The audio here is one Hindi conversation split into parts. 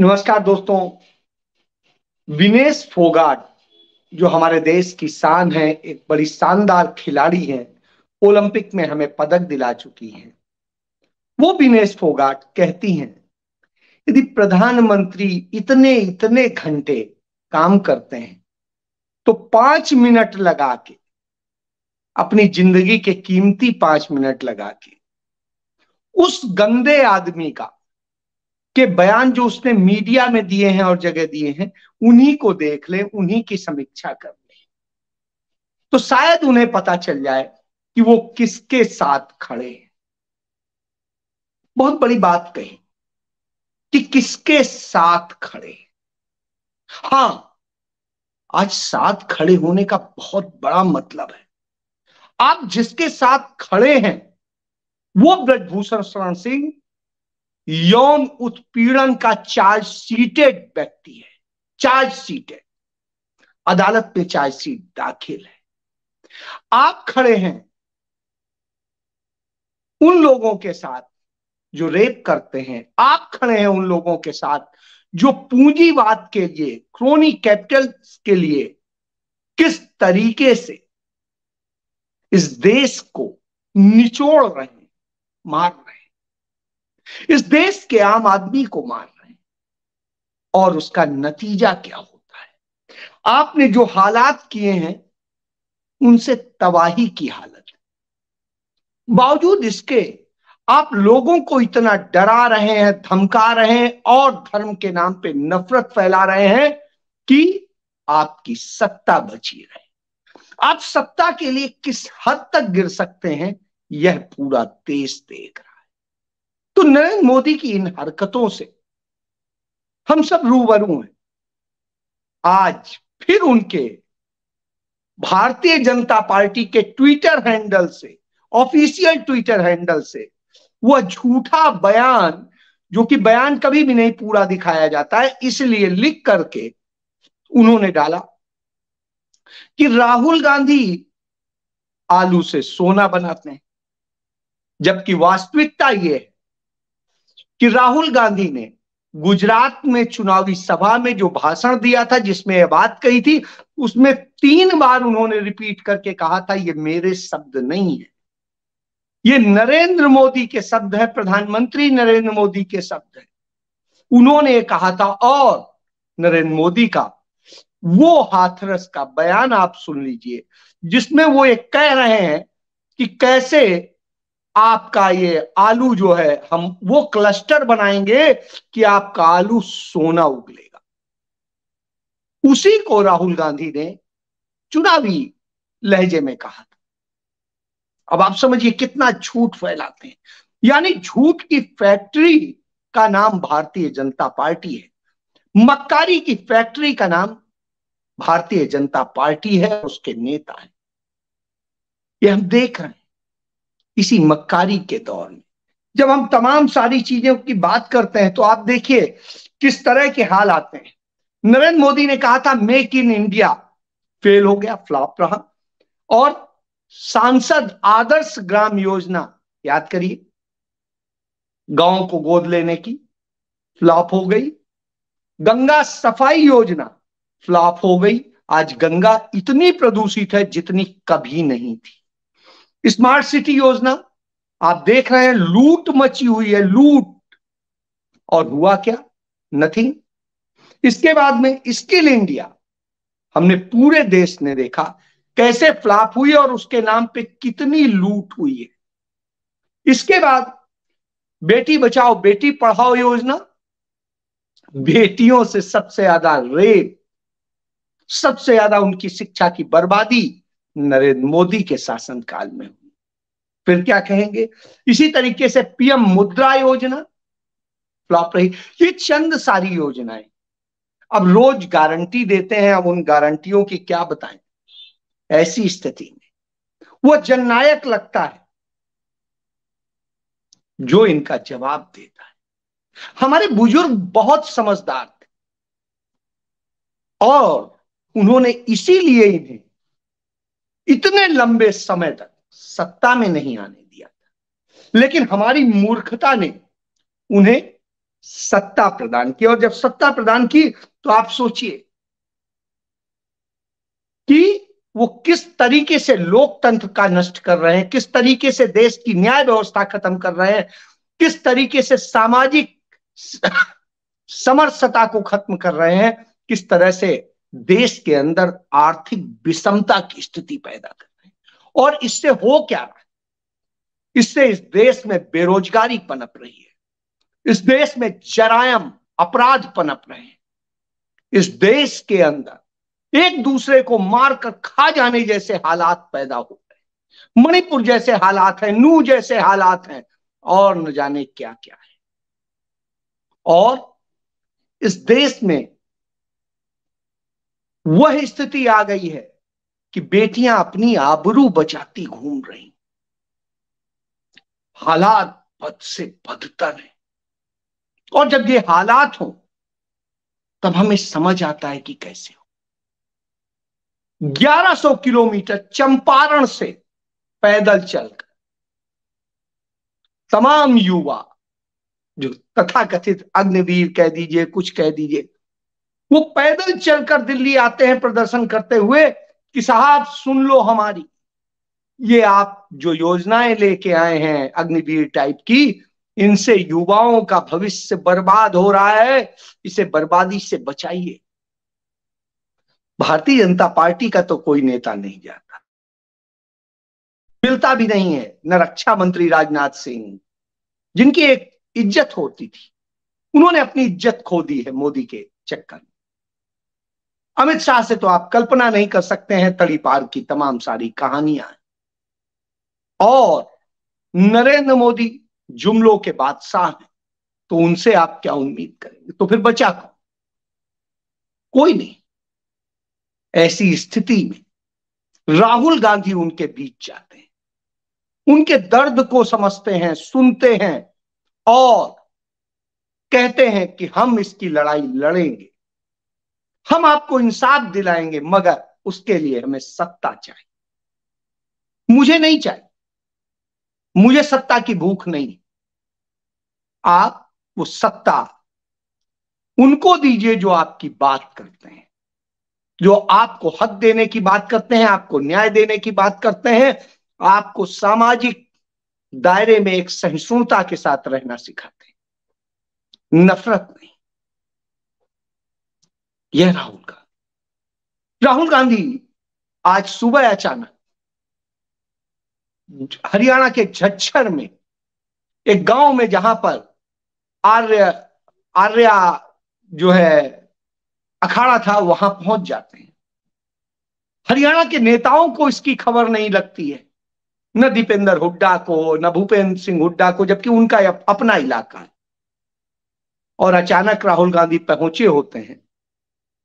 नमस्कार दोस्तों विनेश फोगाट जो हमारे देश की शान है एक बड़ी शानदार खिलाड़ी है ओलंपिक में हमें पदक दिला चुकी हैं वो विनेश फोगाट कहती हैं यदि प्रधानमंत्री इतने इतने घंटे काम करते हैं तो पांच मिनट लगा के अपनी जिंदगी के कीमती पांच मिनट लगा के उस गंदे आदमी का के बयान जो उसने मीडिया में दिए हैं और जगह दिए हैं उन्हीं को देख ले उन्हीं की समीक्षा कर ले तो शायद उन्हें पता चल जाए कि वो किसके साथ खड़े हैं बहुत बड़ी बात कही कि किसके साथ खड़े हां आज साथ खड़े होने का बहुत बड़ा मतलब है आप जिसके साथ खड़े हैं वो ब्रजभूषण शरण सिंह यौन उत्पीड़न का चार्ज सीटेड व्यक्ति है चार्ज सीटेड अदालत में चार्ज सीट दाखिल है आप खड़े हैं उन लोगों के साथ जो रेप करते हैं आप खड़े हैं उन लोगों के साथ जो पूंजीवाद के लिए क्रोनी कैपिटल के लिए किस तरीके से इस देश को निचोड़ रहे हैं मार रहे इस देश के आम आदमी को मार रहे हैं और उसका नतीजा क्या होता है आपने जो हालात किए हैं उनसे तबाही की हालत है बावजूद इसके आप लोगों को इतना डरा रहे हैं धमका रहे हैं और धर्म के नाम पे नफरत फैला रहे हैं कि आपकी सत्ता बची रहे आप सत्ता के लिए किस हद तक गिर सकते हैं यह पूरा देश देख रहा तो नरेंद्र मोदी की इन हरकतों से हम सब रूबरू हैं आज फिर उनके भारतीय जनता पार्टी के ट्विटर हैंडल से ऑफिशियल ट्विटर हैंडल से वह झूठा बयान जो कि बयान कभी भी नहीं पूरा दिखाया जाता है इसलिए लिख करके उन्होंने डाला कि राहुल गांधी आलू से सोना बनाते हैं जबकि वास्तविकता यह है कि राहुल गांधी ने गुजरात में चुनावी सभा में जो भाषण दिया था जिसमें यह बात कही थी उसमें तीन बार उन्होंने रिपीट करके कहा था ये मेरे शब्द नहीं है ये नरेंद्र मोदी के शब्द है प्रधानमंत्री नरेंद्र मोदी के शब्द है उन्होंने कहा था और नरेंद्र मोदी का वो हाथरस का बयान आप सुन लीजिए जिसमें वो ये कह रहे हैं कि कैसे आपका ये आलू जो है हम वो क्लस्टर बनाएंगे कि आपका आलू सोना उगलेगा उसी को राहुल गांधी ने चुनावी लहजे में कहा था अब आप समझिए कितना झूठ फैलाते हैं यानी झूठ की फैक्ट्री का नाम भारतीय जनता पार्टी है मक्कारी की फैक्ट्री का नाम भारतीय जनता पार्टी है उसके नेता है ये हम देख रहे हैं इसी मक्कारी के दौर में जब हम तमाम सारी चीजों की बात करते हैं तो आप देखिए किस तरह के हाल आते हैं नरेंद्र मोदी ने कहा था मेक इन इंडिया फेल हो गया फ्लॉप रहा और सांसद आदर्श ग्राम योजना याद करिए गांव को गोद लेने की फ्लॉप हो गई गंगा सफाई योजना फ्लॉप हो गई आज गंगा इतनी प्रदूषित है जितनी कभी नहीं थी स्मार्ट सिटी योजना आप देख रहे हैं लूट मची हुई है लूट और हुआ क्या नथिंग इसके बाद में स्किल इंडिया हमने पूरे देश ने देखा कैसे फ्लाप हुई और उसके नाम पे कितनी लूट हुई है इसके बाद बेटी बचाओ बेटी पढ़ाओ योजना बेटियों से सबसे ज्यादा रेप सबसे ज्यादा उनकी शिक्षा की बर्बादी नरेंद्र मोदी के शासनकाल में हुई फिर क्या कहेंगे इसी तरीके से पीएम मुद्रा योजना फ्लॉप रही ये चंद सारी योजनाएं अब रोज गारंटी देते हैं अब उन गारंटियों की क्या बताएं ऐसी स्थिति में वो जननायक लगता है जो इनका जवाब देता है हमारे बुजुर्ग बहुत समझदार थे और उन्होंने इसीलिए इन्हें इतने लंबे समय तक सत्ता में नहीं आने दिया था लेकिन हमारी मूर्खता ने उन्हें सत्ता प्रदान की और जब सत्ता प्रदान की तो आप सोचिए कि वो किस तरीके से लोकतंत्र का नष्ट कर रहे हैं किस तरीके से देश की न्याय व्यवस्था खत्म कर रहे हैं किस तरीके से सामाजिक समरसता को खत्म कर रहे हैं किस तरह से देश के अंदर आर्थिक विषमता की स्थिति पैदा कर रहे हैं और इससे हो क्या रहा है इससे इस देश में बेरोजगारी पनप रही है इस देश में जरायम अपराध पनप रहे हैं इस देश के अंदर एक दूसरे को मारकर खा जाने जैसे हालात पैदा हो गए मणिपुर जैसे हालात हैं नू जैसे हालात हैं और न जाने क्या क्या है और इस देश में वह स्थिति आ गई है कि बेटियां अपनी आबरू बचाती घूम रही हालात पद से बदतर है और जब ये हालात हो तब हमें समझ आता है कि कैसे हो 1100 किलोमीटर चंपारण से पैदल चलकर तमाम युवा जो तथाकथित अग्निवीर कह दीजिए कुछ कह दीजिए वो पैदल चलकर दिल्ली आते हैं प्रदर्शन करते हुए कि साहब सुन लो हमारी ये आप जो योजनाएं लेके आए हैं अग्निवीर टाइप की इनसे युवाओं का भविष्य बर्बाद हो रहा है इसे बर्बादी से बचाइए भारतीय जनता पार्टी का तो कोई नेता नहीं जाता मिलता भी नहीं है न रक्षा मंत्री राजनाथ सिंह जिनकी एक इज्जत होती थी उन्होंने अपनी इज्जत खो दी है मोदी के चक्कर में अमित शाह से तो आप कल्पना नहीं कर सकते हैं तड़ी पार की तमाम सारी कहानियां और नरेंद्र मोदी जुमलों के बादशाह हैं तो उनसे आप क्या उम्मीद करेंगे तो फिर बचा कौन कोई नहीं ऐसी स्थिति में राहुल गांधी उनके बीच जाते हैं उनके दर्द को समझते हैं सुनते हैं और कहते हैं कि हम इसकी लड़ाई लड़ेंगे हम आपको इंसाफ दिलाएंगे मगर उसके लिए हमें सत्ता चाहिए मुझे नहीं चाहिए मुझे सत्ता की भूख नहीं आप वो सत्ता उनको दीजिए जो आपकी बात करते हैं जो आपको हक देने की बात करते हैं आपको न्याय देने की बात करते हैं आपको सामाजिक दायरे में एक सहिष्णुता के साथ रहना सिखाते हैं नफरत नहीं यह राहुल गांधी राहुल गांधी आज सुबह अचानक हरियाणा के झज्जर में एक गांव में जहां पर आर्य आर्या जो है अखाड़ा था वहां पहुंच जाते हैं हरियाणा के नेताओं को इसकी खबर नहीं लगती है न दीपेंद्र हुड्डा को न भूपेंद्र सिंह हुड्डा को जबकि उनका अपना इलाका है और अचानक राहुल गांधी पहुंचे होते हैं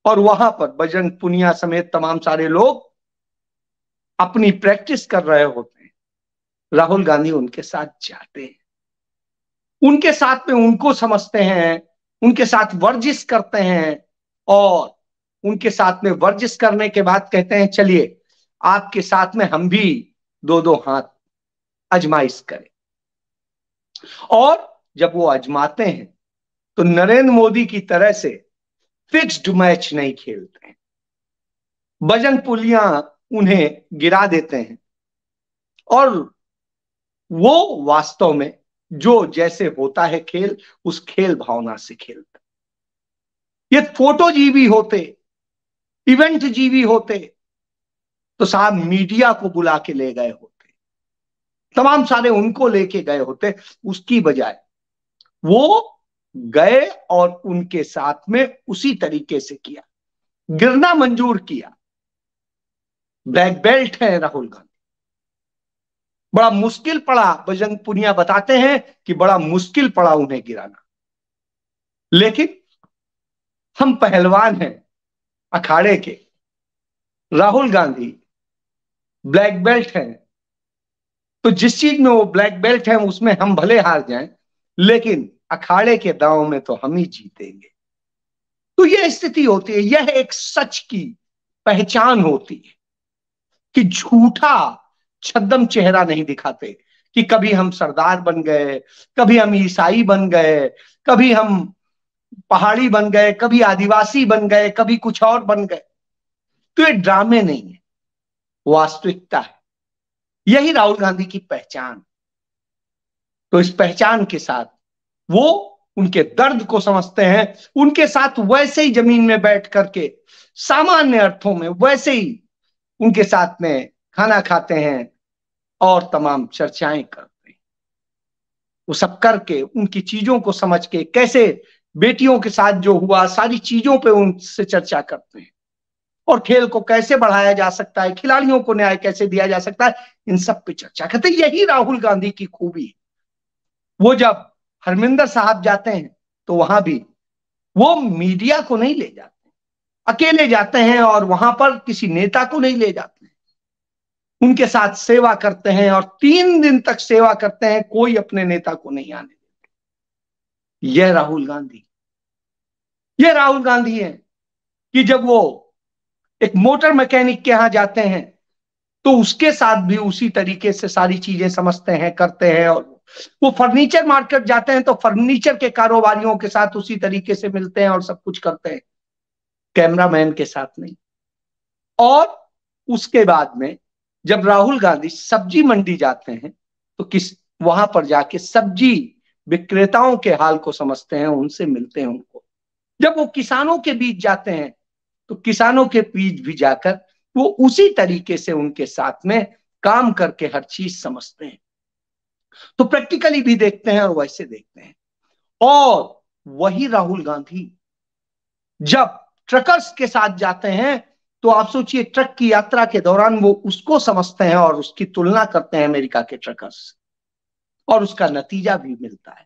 और वहां पर बजरंग पुनिया समेत तमाम सारे लोग अपनी प्रैक्टिस कर रहे होते हैं राहुल गांधी उनके साथ जाते हैं उनके साथ में उनको समझते हैं उनके साथ वर्जिश करते हैं और उनके साथ में वर्जिश करने के बाद कहते हैं चलिए आपके साथ में हम भी दो दो हाथ अजमाइश करें और जब वो अजमाते हैं तो नरेंद्र मोदी की तरह से फिक्स्ड मैच नहीं खेलते हैं बजन पुलिया उन्हें गिरा देते हैं और वो वास्तव में जो जैसे होता है खेल उस खेल भावना से खेलते ये फोटो जीवी होते इवेंट जीवी होते तो साहब मीडिया को बुला के ले गए होते तमाम सारे उनको लेके गए होते उसकी बजाय वो गए और उनके साथ में उसी तरीके से किया गिरना मंजूर किया ब्लैक बेल्ट है राहुल गांधी बड़ा मुश्किल पड़ा बजरंग पुनिया बताते हैं कि बड़ा मुश्किल पड़ा उन्हें गिराना लेकिन हम पहलवान हैं अखाड़े के राहुल गांधी ब्लैक बेल्ट है तो जिस चीज में वो ब्लैक बेल्ट है उसमें हम भले हार जाएं लेकिन अखाड़े के दाव में तो हम ही जीतेंगे तो यह स्थिति होती है यह एक सच की पहचान होती है कि झूठा छदम चेहरा नहीं दिखाते कि कभी हम सरदार बन गए कभी हम ईसाई बन गए कभी हम पहाड़ी बन गए कभी आदिवासी बन गए कभी कुछ और बन गए तो ये ड्रामे नहीं है वास्तविकता है यही राहुल गांधी की पहचान तो इस पहचान के साथ वो उनके दर्द को समझते हैं उनके साथ वैसे ही जमीन में बैठ करके सामान्य अर्थों में वैसे ही उनके साथ में खाना खाते हैं और तमाम चर्चाएं करते हैं वो सब करके उनकी चीजों को समझ के कैसे बेटियों के साथ जो हुआ सारी चीजों पे उनसे चर्चा करते हैं और खेल को कैसे बढ़ाया जा सकता है खिलाड़ियों को न्याय कैसे दिया जा सकता है इन सब पे चर्चा करते यही राहुल गांधी की खूबी वो जब हरमिंदर साहब जाते हैं तो वहां भी वो मीडिया को नहीं ले जाते अकेले जाते हैं और वहां पर किसी नेता को नहीं ले जाते उनके साथ सेवा करते हैं और तीन दिन तक सेवा करते हैं कोई अपने नेता को नहीं आने देते यह राहुल गांधी यह राहुल गांधी है कि जब वो एक मोटर मैकेनिक के यहां जाते हैं तो उसके साथ भी उसी तरीके से सारी चीजें समझते हैं करते हैं और वो फर्नीचर मार्केट जाते हैं तो फर्नीचर के कारोबारियों के साथ उसी तरीके से मिलते हैं और सब कुछ करते हैं कैमरामैन के साथ नहीं और उसके बाद में जब राहुल गांधी सब्जी मंडी जाते हैं तो किस वहां पर जाके सब्जी विक्रेताओं के हाल को समझते हैं उनसे मिलते हैं उनको जब वो किसानों के बीच जाते हैं तो किसानों के बीच भी जाकर वो उसी तरीके से उनके साथ में काम करके हर चीज समझते हैं तो प्रैक्टिकली भी देखते हैं और वैसे देखते हैं और वही राहुल गांधी जब ट्रकर्स के साथ जाते हैं तो आप सोचिए ट्रक की यात्रा के दौरान वो उसको समझते हैं और उसकी तुलना करते हैं अमेरिका के ट्रकर्स और उसका नतीजा भी मिलता है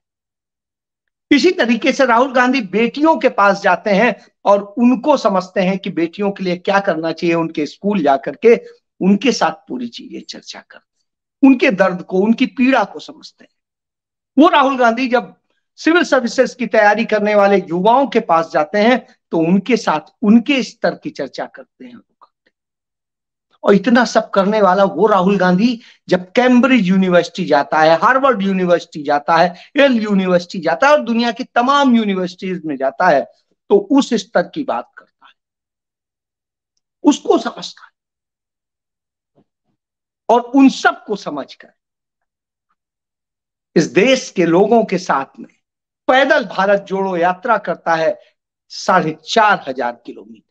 इसी तरीके से राहुल गांधी बेटियों के पास जाते हैं और उनको समझते हैं कि बेटियों के लिए क्या करना चाहिए उनके स्कूल जाकर के उनके साथ पूरी चीजें चर्चा करते उनके दर्द को उनकी पीड़ा को समझते हैं वो राहुल गांधी जब सिविल सर्विसेज की तैयारी करने वाले युवाओं के पास जाते हैं तो उनके साथ उनके स्तर की चर्चा करते हैं और इतना सब करने वाला वो राहुल गांधी जब कैम्ब्रिज यूनिवर्सिटी जाता है हार्वर्ड यूनिवर्सिटी जाता है एल यूनिवर्सिटी जाता है और दुनिया की तमाम यूनिवर्सिटीज में जाता है तो उस स्तर की बात करता है उसको समझता और उन सब को समझकर इस देश के लोगों के साथ में पैदल भारत जोड़ो यात्रा करता है साढ़े चार हजार किलोमीटर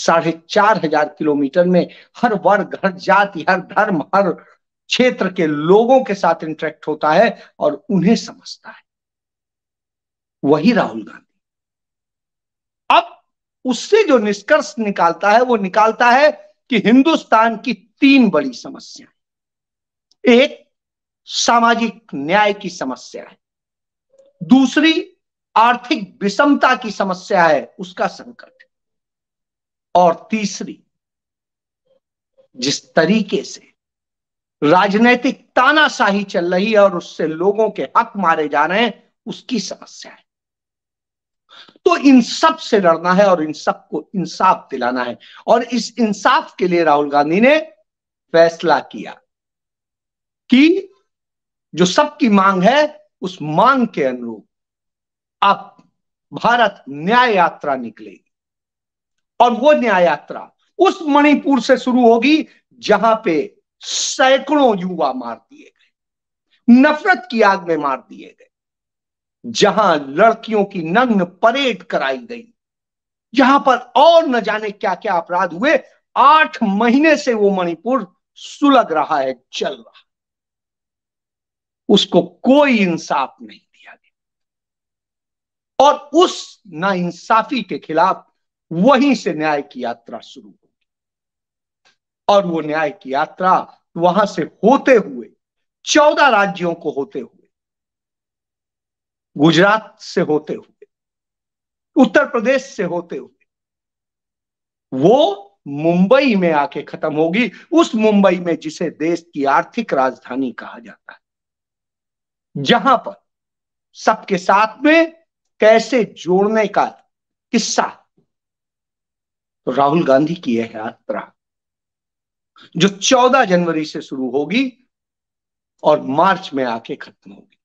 साढ़े चार हजार किलोमीटर में हर वर्ग हर जाति हर धर्म हर क्षेत्र के लोगों के साथ इंटरेक्ट होता है और उन्हें समझता है वही राहुल गांधी अब उससे जो निष्कर्ष निकालता है वो निकालता है कि हिंदुस्तान की तीन बड़ी समस्या एक सामाजिक न्याय की समस्या है दूसरी आर्थिक विषमता की समस्या है उसका संकट और तीसरी जिस तरीके से राजनीतिक तानाशाही चल रही है और उससे लोगों के हक मारे जा रहे हैं उसकी समस्या है तो इन सब से लड़ना है और इन सब को इंसाफ दिलाना है और इस इंसाफ के लिए राहुल गांधी ने फैसला किया कि जो सबकी मांग है उस मांग के अनुरूप आप भारत न्याय यात्रा निकलेगी और वो न्याय यात्रा उस मणिपुर से शुरू होगी जहां पे सैकड़ों युवा मार दिए गए नफरत की आग में मार दिए गए जहां लड़कियों की नग्न परेड कराई गई जहां पर और न जाने क्या क्या अपराध हुए आठ महीने से वो मणिपुर सुलग रहा है चल रहा उसको कोई इंसाफ नहीं दिया गया और उस नाइंसाफी के खिलाफ वहीं से न्याय की यात्रा शुरू होगी और वो न्याय की यात्रा वहां से होते हुए चौदह राज्यों को होते हुए गुजरात से होते हुए उत्तर प्रदेश से होते हुए वो मुंबई में आके खत्म होगी उस मुंबई में जिसे देश की आर्थिक राजधानी कहा जाता है जहां पर सबके साथ में कैसे जोड़ने का किस्सा तो राहुल गांधी की यह यात्रा जो 14 जनवरी से शुरू होगी और मार्च में आके खत्म होगी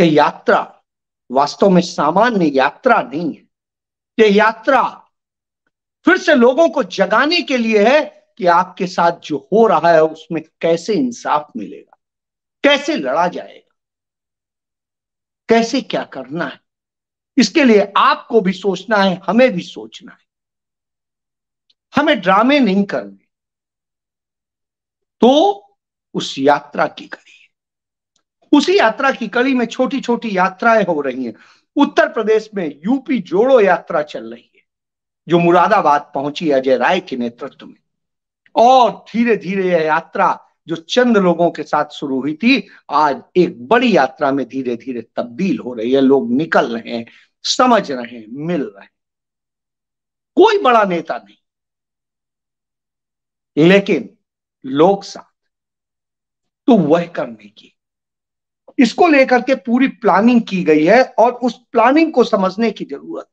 कि यात्रा वास्तव में सामान्य यात्रा नहीं है ये यात्रा फिर से लोगों को जगाने के लिए है कि आपके साथ जो हो रहा है उसमें कैसे इंसाफ मिलेगा कैसे लड़ा जाएगा कैसे क्या करना है इसके लिए आपको भी सोचना है हमें भी सोचना है हमें ड्रामे नहीं करने तो उस यात्रा की करिए उसी यात्रा की कड़ी में छोटी छोटी यात्राएं हो रही हैं उत्तर प्रदेश में यूपी जोड़ो यात्रा चल रही है जो मुरादाबाद पहुंची अजय राय के नेतृत्व में और धीरे धीरे यह यात्रा जो चंद लोगों के साथ शुरू हुई थी आज एक बड़ी यात्रा में धीरे धीरे तब्दील हो रही है लोग निकल रहे हैं समझ रहे हैं मिल रहे हैं कोई बड़ा नेता नहीं लेकिन लोग साथ तो वह करने की इसको लेकर के पूरी प्लानिंग की गई है और उस प्लानिंग को समझने की जरूरत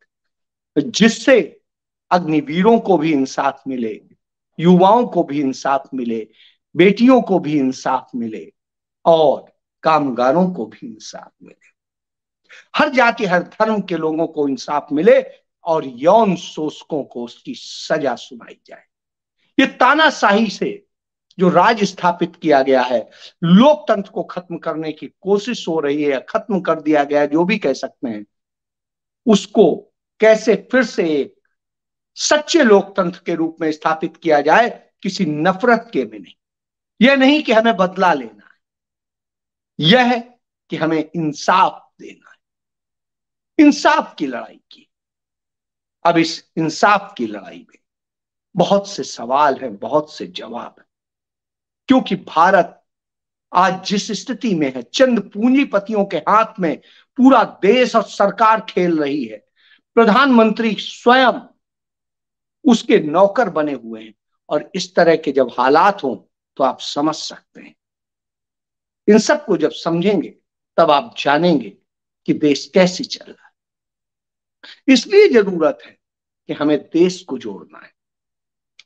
है जिससे अग्निवीरों को भी इंसाफ मिले युवाओं को भी इंसाफ मिले बेटियों को भी इंसाफ मिले और कामगारों को भी इंसाफ मिले हर जाति हर धर्म के लोगों को इंसाफ मिले और यौन शोषकों को उसकी सजा सुनाई जाए ये तानाशाही से जो राज स्थापित किया गया है लोकतंत्र को खत्म करने की कोशिश हो रही है खत्म कर दिया गया है जो भी कह सकते हैं उसको कैसे फिर से एक सच्चे लोकतंत्र के रूप में स्थापित किया जाए किसी नफरत के में नहीं यह नहीं कि हमें बदला लेना है यह है कि हमें इंसाफ देना है इंसाफ की लड़ाई की अब इस इंसाफ की लड़ाई में बहुत से सवाल हैं बहुत से जवाब हैं क्योंकि भारत आज जिस स्थिति में है चंद पूंजीपतियों के हाथ में पूरा देश और सरकार खेल रही है प्रधानमंत्री स्वयं उसके नौकर बने हुए हैं और इस तरह के जब हालात हों तो आप समझ सकते हैं इन सबको जब समझेंगे तब आप जानेंगे कि देश कैसे चल रहा है इसलिए जरूरत है कि हमें देश को जोड़ना है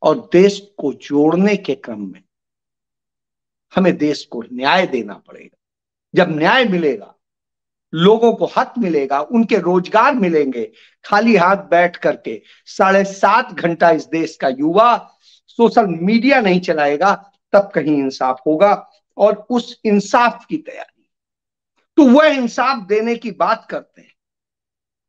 और देश को जोड़ने के क्रम में हमें देश को न्याय देना पड़ेगा जब न्याय मिलेगा लोगों को हक मिलेगा उनके रोजगार मिलेंगे खाली हाथ बैठ करके साढ़े सात घंटा इस देश का युवा सोशल मीडिया नहीं चलाएगा तब कहीं इंसाफ होगा और उस इंसाफ की तैयारी तो वह इंसाफ देने की बात करते हैं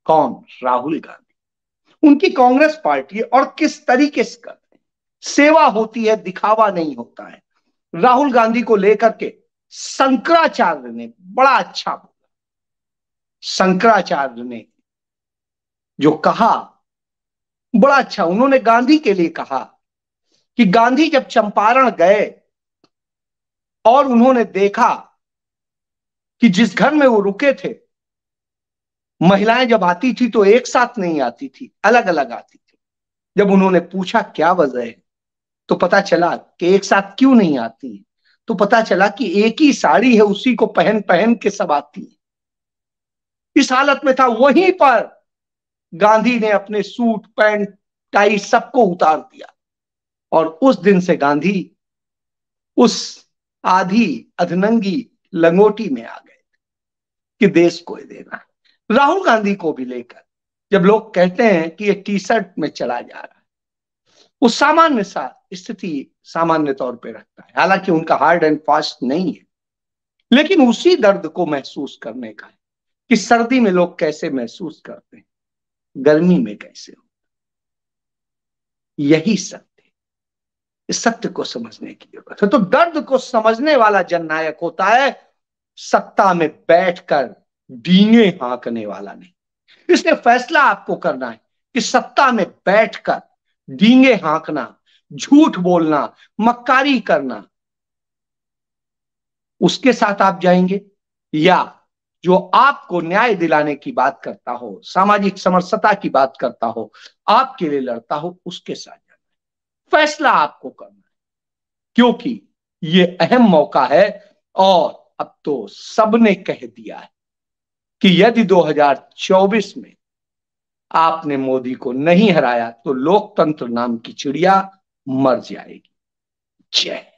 कौन राहुल गांधी उनकी कांग्रेस पार्टी और किस तरीके से करते हैं सेवा होती है दिखावा नहीं होता है राहुल गांधी को लेकर के शंकराचार्य ने बड़ा अच्छा बोला शंकराचार्य ने जो कहा बड़ा अच्छा उन्होंने गांधी के लिए कहा कि गांधी जब चंपारण गए और उन्होंने देखा कि जिस घर में वो रुके थे महिलाएं जब आती थी तो एक साथ नहीं आती थी अलग अलग आती थी जब उन्होंने पूछा क्या वजह है तो पता चला कि एक साथ क्यों नहीं आती है तो पता चला कि एक ही साड़ी है उसी को पहन पहन के सब आती है इस हालत में था वहीं पर गांधी ने अपने सूट पैंट टाई सबको उतार दिया और उस दिन से गांधी उस आधी अधनंगी लंगोटी में आ गए कि देश को देना राहुल गांधी को भी लेकर जब लोग कहते हैं कि ये टी शर्ट में चला जा रहा वो सामान्य सा स्थिति सामान्य तौर पे रखता है हालांकि उनका हार्ड एंड फास्ट नहीं है लेकिन उसी दर्द को महसूस करने का है कि सर्दी में लोग कैसे महसूस करते हैं गर्मी में कैसे हो यही सत्य इस सत्य को समझने की जरूरत है तो दर्द को समझने वाला जननायक होता है सत्ता में बैठकर डींगे हाकने वाला नहीं इसलिए फैसला आपको करना है कि सत्ता में बैठकर डींगे हाँकना झूठ बोलना मक्कारी करना उसके साथ आप जाएंगे या जो आपको न्याय दिलाने की बात करता हो सामाजिक समरसता की बात करता हो आपके लिए लड़ता हो उसके साथ जाना है फैसला आपको करना है क्योंकि ये अहम मौका है और अब तो सबने कह दिया है कि यदि 2024 में आपने मोदी को नहीं हराया तो लोकतंत्र नाम की चिड़िया मर जाएगी जय